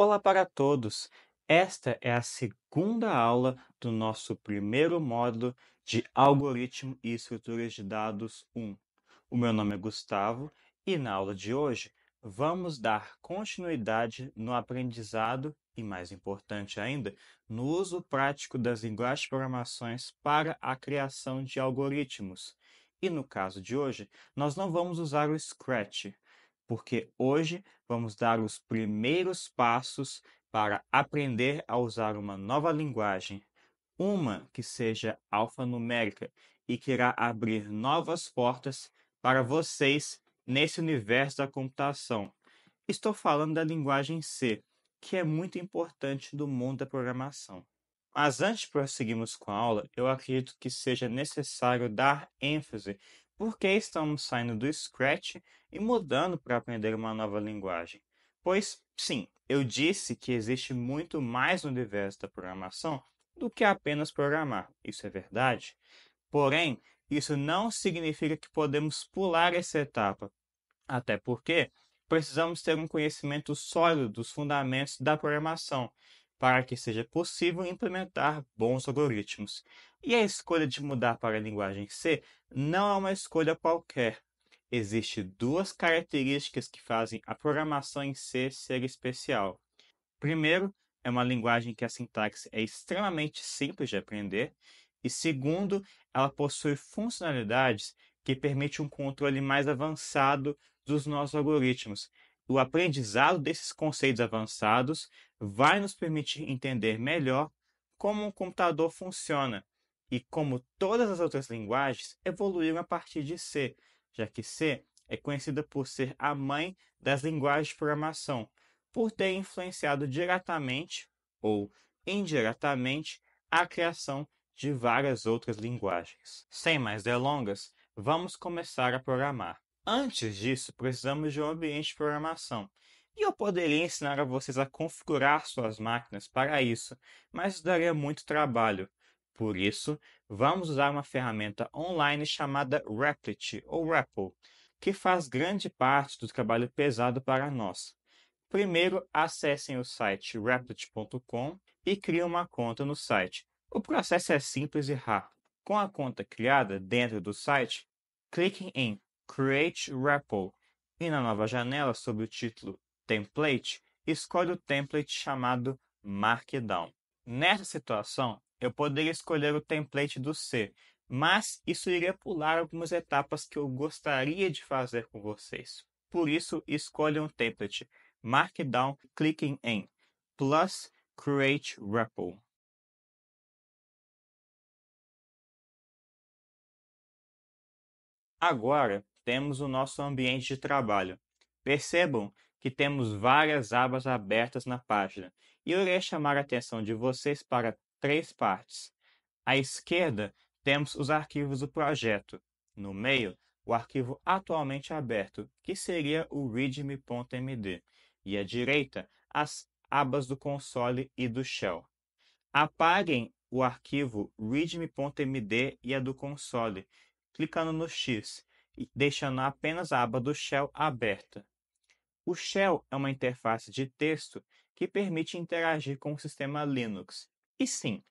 Olá para todos! Esta é a segunda aula do nosso primeiro módulo de Algoritmo e Estruturas de Dados 1. O meu nome é Gustavo e na aula de hoje vamos dar continuidade no aprendizado e, mais importante ainda, no uso prático das linguagens de programações para a criação de algoritmos. E no caso de hoje, nós não vamos usar o Scratch porque hoje vamos dar os primeiros passos para aprender a usar uma nova linguagem, uma que seja alfanumérica e que irá abrir novas portas para vocês nesse universo da computação. Estou falando da linguagem C, que é muito importante do mundo da programação. Mas antes de prosseguirmos com a aula, eu acredito que seja necessário dar ênfase porque estamos saindo do Scratch e mudando para aprender uma nova linguagem. Pois sim, eu disse que existe muito mais no universo da programação do que apenas programar. Isso é verdade. Porém, isso não significa que podemos pular essa etapa, até porque precisamos ter um conhecimento sólido dos fundamentos da programação para que seja possível implementar bons algoritmos. E a escolha de mudar para a linguagem C não é uma escolha qualquer, Existem duas características que fazem a programação em C ser especial. Primeiro, é uma linguagem que a sintaxe é extremamente simples de aprender, e segundo, ela possui funcionalidades que permitem um controle mais avançado dos nossos algoritmos. O aprendizado desses conceitos avançados vai nos permitir entender melhor como um computador funciona e como todas as outras linguagens evoluíram a partir de C já que C é conhecida por ser a mãe das linguagens de programação, por ter influenciado diretamente ou indiretamente a criação de várias outras linguagens. Sem mais delongas, vamos começar a programar. Antes disso, precisamos de um ambiente de programação. E eu poderia ensinar a vocês a configurar suas máquinas para isso, mas daria muito trabalho. Por isso, vamos usar uma ferramenta online chamada Replit ou REPL, que faz grande parte do trabalho pesado para nós. Primeiro, acessem o site replit.com e criem uma conta no site. O processo é simples e rápido. Com a conta criada dentro do site, cliquem em Create REPL e na nova janela sob o título Template, escolha o template chamado Markdown. Nessa situação, eu poderia escolher o template do C, mas isso iria pular algumas etapas que eu gostaria de fazer com vocês. Por isso, escolha um template, Markdown, cliquem em Plus Create REPL. Agora, temos o nosso ambiente de trabalho. Percebam que temos várias abas abertas na página, e eu irei chamar a atenção de vocês para três partes. À esquerda, temos os arquivos do projeto. No meio, o arquivo atualmente aberto, que seria o readme.md, e à direita, as abas do console e do shell. Apaguem o arquivo readme.md e a do console, clicando no X e deixando apenas a aba do shell aberta. O shell é uma interface de texto que permite interagir com o sistema Linux e sim,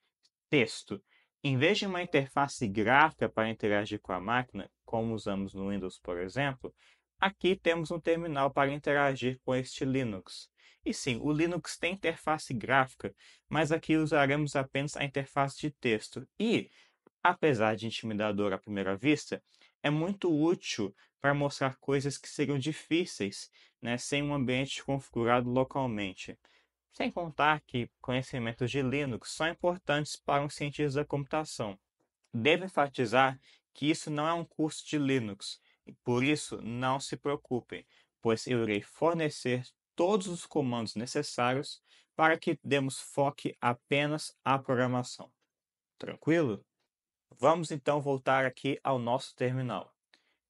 texto. Em vez de uma interface gráfica para interagir com a máquina, como usamos no Windows, por exemplo, aqui temos um terminal para interagir com este Linux. E sim, o Linux tem interface gráfica, mas aqui usaremos apenas a interface de texto. E, apesar de intimidador à primeira vista, é muito útil para mostrar coisas que seriam difíceis né, sem um ambiente configurado localmente. Sem contar que conhecimentos de Linux são importantes para um cientista da computação. Devo enfatizar que isso não é um curso de Linux, e por isso não se preocupem, pois eu irei fornecer todos os comandos necessários para que demos foco apenas à programação. Tranquilo? Vamos então voltar aqui ao nosso terminal.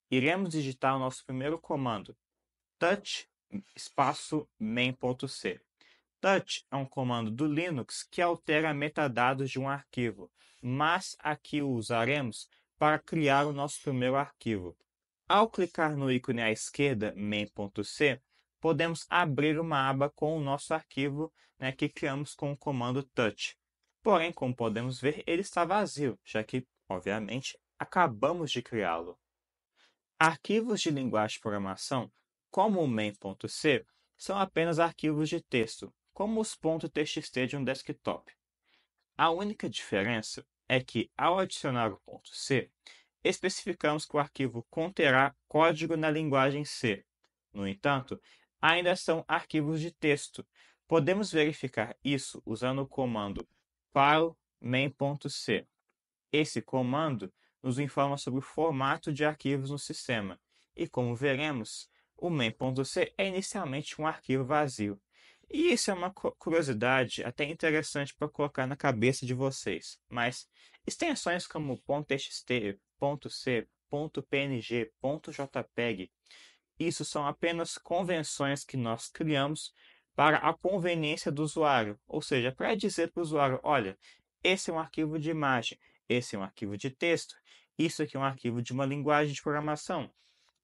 Iremos digitar o nosso primeiro comando touch main.c touch é um comando do Linux que altera metadados de um arquivo, mas aqui o usaremos para criar o nosso primeiro arquivo. Ao clicar no ícone à esquerda, main.c, podemos abrir uma aba com o nosso arquivo né, que criamos com o comando touch. Porém, como podemos ver, ele está vazio, já que, obviamente, acabamos de criá-lo. Arquivos de linguagem de programação, como o main.c, são apenas arquivos de texto, como os .txt de um desktop. A única diferença é que, ao adicionar o ponto .c, especificamos que o arquivo conterá código na linguagem C. No entanto, ainda são arquivos de texto. Podemos verificar isso usando o comando file main.c. Esse comando nos informa sobre o formato de arquivos no sistema, e como veremos, o main.c é inicialmente um arquivo vazio. E isso é uma curiosidade até interessante para colocar na cabeça de vocês. Mas extensões como .txt, .c, .png, .jpeg, isso são apenas convenções que nós criamos para a conveniência do usuário, ou seja, para dizer para o usuário, olha, esse é um arquivo de imagem, esse é um arquivo de texto, isso aqui é um arquivo de uma linguagem de programação,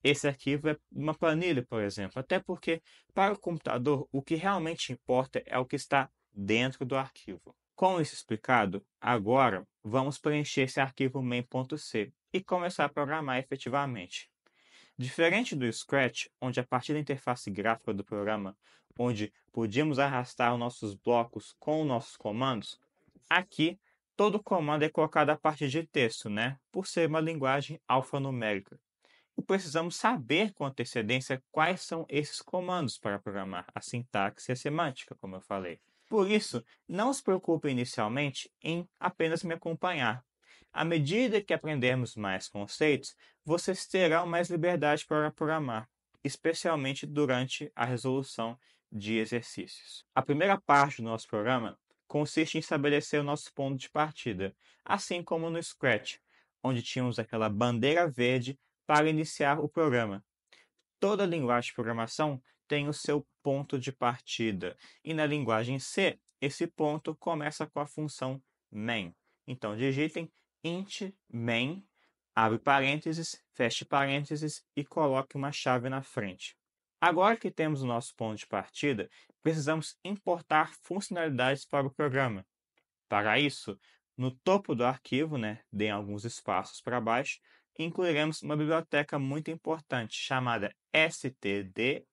esse arquivo é uma planilha, por exemplo. Até porque, para o computador, o que realmente importa é o que está dentro do arquivo. Com isso explicado, agora vamos preencher esse arquivo main.c e começar a programar efetivamente. Diferente do Scratch, onde a partir da interface gráfica do programa, onde podíamos arrastar nossos blocos com nossos comandos, aqui todo comando é colocado a partir de texto, né? Por ser uma linguagem alfanumérica precisamos saber com antecedência quais são esses comandos para programar a sintaxe e a semântica, como eu falei. Por isso, não se preocupe inicialmente em apenas me acompanhar. À medida que aprendermos mais conceitos, vocês terão mais liberdade para programar, especialmente durante a resolução de exercícios. A primeira parte do nosso programa consiste em estabelecer o nosso ponto de partida, assim como no Scratch, onde tínhamos aquela bandeira verde para iniciar o programa. Toda linguagem de programação tem o seu ponto de partida, e na linguagem C, esse ponto começa com a função main. Então, digitem int main, abre parênteses, feche parênteses e coloque uma chave na frente. Agora que temos o nosso ponto de partida, precisamos importar funcionalidades para o programa. Para isso, no topo do arquivo, né, deem alguns espaços para baixo, incluiremos uma biblioteca muito importante chamada stdio.h.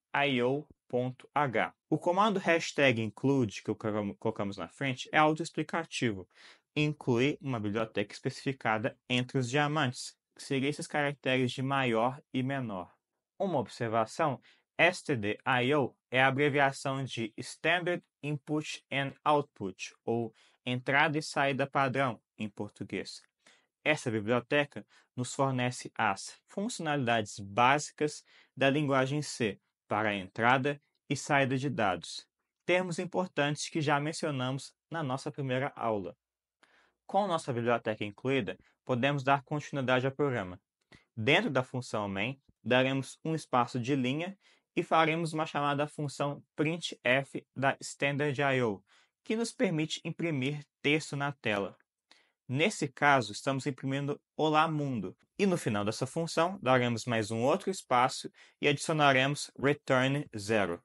O comando hashtag include, que colocamos na frente, é autoexplicativo. Inclui uma biblioteca especificada entre os diamantes, que seria esses caracteres de maior e menor. Uma observação STD.io é a abreviação de Standard Input and Output, ou entrada e saída padrão em português. Essa biblioteca nos fornece as funcionalidades básicas da linguagem C para a entrada e saída de dados, termos importantes que já mencionamos na nossa primeira aula. Com nossa biblioteca incluída, podemos dar continuidade ao programa. Dentro da função main, daremos um espaço de linha e faremos uma chamada à função printf da standard.io, que nos permite imprimir texto na tela. Nesse caso, estamos imprimindo Olá Mundo. E no final dessa função, daremos mais um outro espaço e adicionaremos return zero.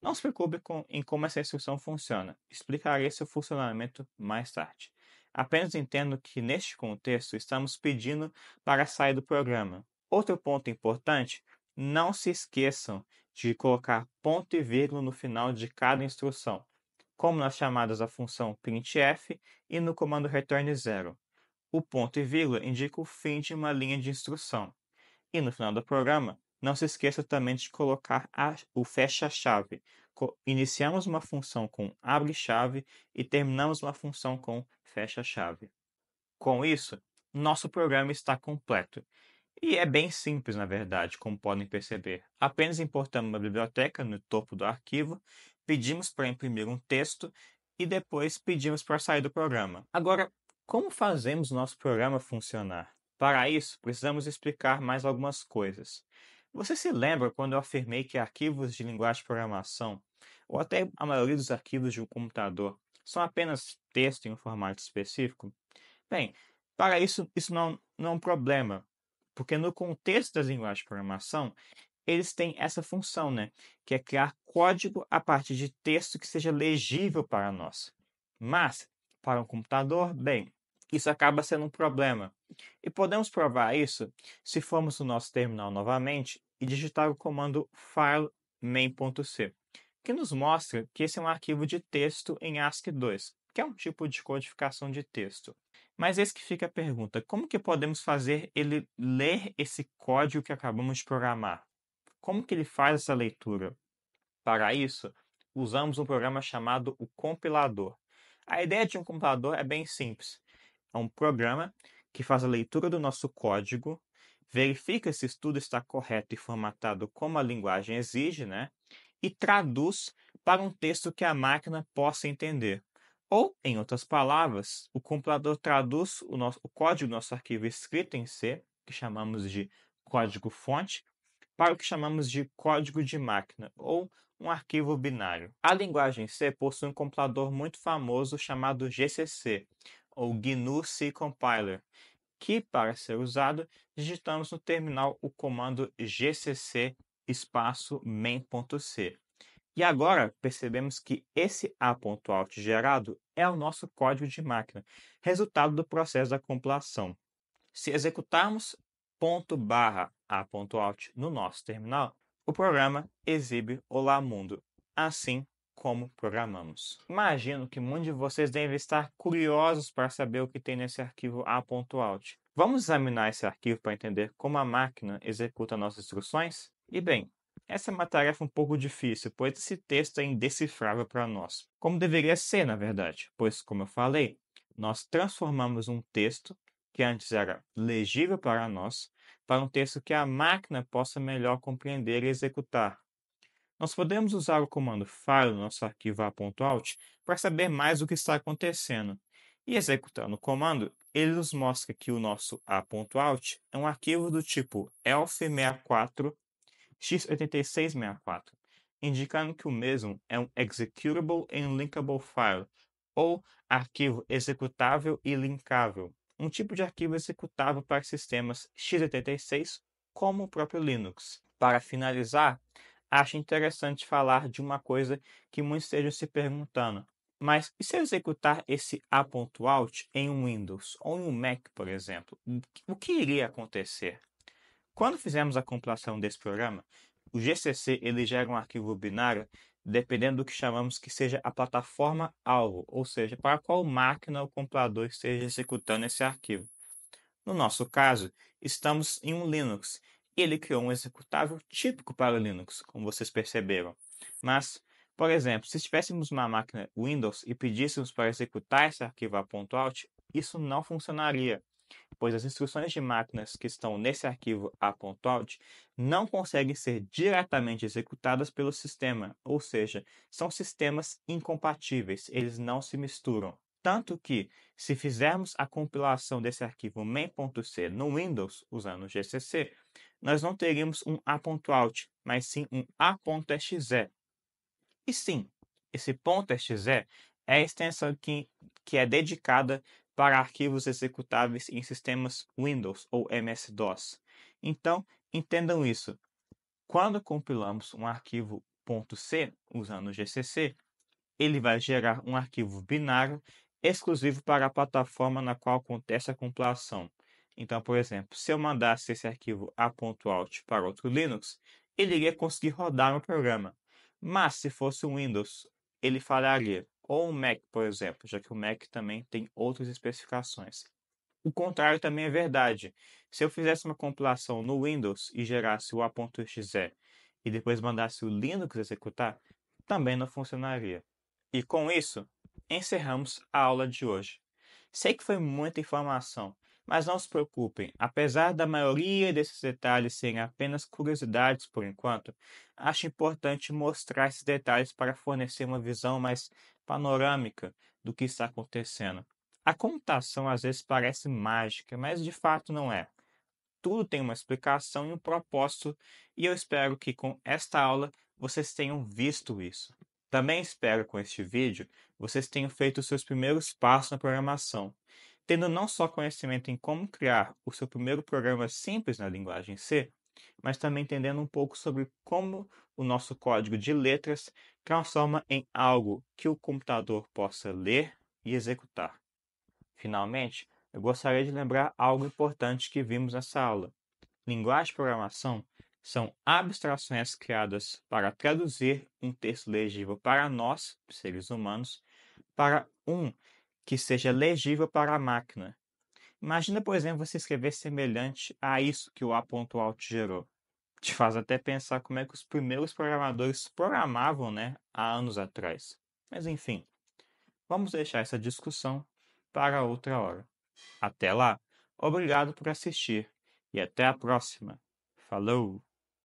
Não se preocupe com, em como essa instrução funciona. Explicarei seu funcionamento mais tarde. Apenas entendo que, neste contexto, estamos pedindo para sair do programa. Outro ponto importante, não se esqueçam de colocar ponto e vírgula no final de cada instrução como nas chamadas da função printf e no comando return 0. O ponto e vírgula indica o fim de uma linha de instrução. E no final do programa, não se esqueça também de colocar a, o fecha-chave. Iniciamos uma função com abre-chave e terminamos uma função com fecha-chave. Com isso, nosso programa está completo. E é bem simples, na verdade, como podem perceber. Apenas importamos uma biblioteca no topo do arquivo pedimos para imprimir um texto e depois pedimos para sair do programa. Agora, como fazemos nosso programa funcionar? Para isso, precisamos explicar mais algumas coisas. Você se lembra quando eu afirmei que arquivos de linguagem de programação, ou até a maioria dos arquivos de um computador, são apenas texto em um formato específico? Bem, para isso, isso não, não é um problema, porque no contexto das linguagens de programação, eles têm essa função, né? Que é criar código a partir de texto que seja legível para nós. Mas, para um computador, bem, isso acaba sendo um problema. E podemos provar isso se formos no nosso terminal novamente e digitar o comando file main.c, que nos mostra que esse é um arquivo de texto em ASCII 2, que é um tipo de codificação de texto. Mas esse que fica a pergunta: como que podemos fazer ele ler esse código que acabamos de programar? Como que ele faz essa leitura? Para isso, usamos um programa chamado o compilador. A ideia de um compilador é bem simples. É um programa que faz a leitura do nosso código, verifica se tudo está correto e formatado como a linguagem exige, né? E traduz para um texto que a máquina possa entender. Ou, em outras palavras, o compilador traduz o, nosso, o código do nosso arquivo escrito em C, que chamamos de código-fonte, para o que chamamos de código de máquina ou um arquivo binário. A linguagem C possui um compilador muito famoso chamado GCC, ou GNU C Compiler, que para ser usado, digitamos no terminal o comando gcc espaço main.c. E agora percebemos que esse a.out gerado é o nosso código de máquina, resultado do processo da compilação. Se executarmos ponto barra a.out no nosso terminal, o programa exibe Olá Mundo, assim como programamos. Imagino que muitos de vocês devem estar curiosos para saber o que tem nesse arquivo a.out. Vamos examinar esse arquivo para entender como a máquina executa nossas instruções? E bem, essa é uma tarefa um pouco difícil, pois esse texto é indecifrável para nós, como deveria ser, na verdade, pois, como eu falei, nós transformamos um texto que antes era legível para nós para um texto que a máquina possa melhor compreender e executar. Nós podemos usar o comando file no nosso arquivo a.out para saber mais o que está acontecendo. E executando o comando, ele nos mostra que o nosso a.out é um arquivo do tipo elf64 x8664, indicando que o mesmo é um executable and linkable file, ou arquivo executável e linkável um tipo de arquivo executável para sistemas x86, como o próprio Linux. Para finalizar, acho interessante falar de uma coisa que muitos estejam se perguntando. Mas e se eu executar esse a.out em um Windows ou em um Mac, por exemplo? O que iria acontecer? Quando fizemos a compilação desse programa, o GCC ele gera um arquivo binário dependendo do que chamamos que seja a plataforma alvo, ou seja, para qual máquina o compilador esteja executando esse arquivo. No nosso caso, estamos em um Linux. Ele criou um executável típico para o Linux, como vocês perceberam. Mas, por exemplo, se tivéssemos uma máquina Windows e pedíssemos para executar esse arquivo a .out, isso não funcionaria, pois as instruções de máquinas que estão nesse arquivo a.out não conseguem ser diretamente executadas pelo sistema, ou seja, são sistemas incompatíveis, eles não se misturam. Tanto que, se fizermos a compilação desse arquivo main.c no Windows usando o GCC, nós não teríamos um a.out, mas sim um a.exe. E sim, esse .exe é a extensão que, que é dedicada para arquivos executáveis em sistemas Windows ou MS-DOS. Então, entendam isso. Quando compilamos um arquivo .c usando o GCC, ele vai gerar um arquivo binário exclusivo para a plataforma na qual acontece a compilação. Então, por exemplo, se eu mandasse esse arquivo a.out para outro Linux, ele iria conseguir rodar o programa. Mas se fosse um Windows, ele falharia ou um Mac, por exemplo, já que o Mac também tem outras especificações. O contrário também é verdade. Se eu fizesse uma compilação no Windows e gerasse o a.exe e depois mandasse o Linux executar, também não funcionaria. E com isso, encerramos a aula de hoje. Sei que foi muita informação, mas não se preocupem, apesar da maioria desses detalhes serem apenas curiosidades por enquanto, acho importante mostrar esses detalhes para fornecer uma visão mais panorâmica do que está acontecendo. A computação às vezes parece mágica, mas de fato não é. Tudo tem uma explicação e um propósito, e eu espero que com esta aula vocês tenham visto isso. Também espero com este vídeo vocês tenham feito os seus primeiros passos na programação tendo não só conhecimento em como criar o seu primeiro programa simples na linguagem C, mas também entendendo um pouco sobre como o nosso código de letras transforma em algo que o computador possa ler e executar. Finalmente, eu gostaria de lembrar algo importante que vimos nessa aula. Linguagem de programação são abstrações criadas para traduzir um texto legível para nós, seres humanos, para um que seja legível para a máquina. Imagina, por exemplo, você escrever semelhante a isso que o A.Alt gerou. Te faz até pensar como é que os primeiros programadores programavam né, há anos atrás. Mas enfim, vamos deixar essa discussão para outra hora. Até lá, obrigado por assistir e até a próxima. Falou!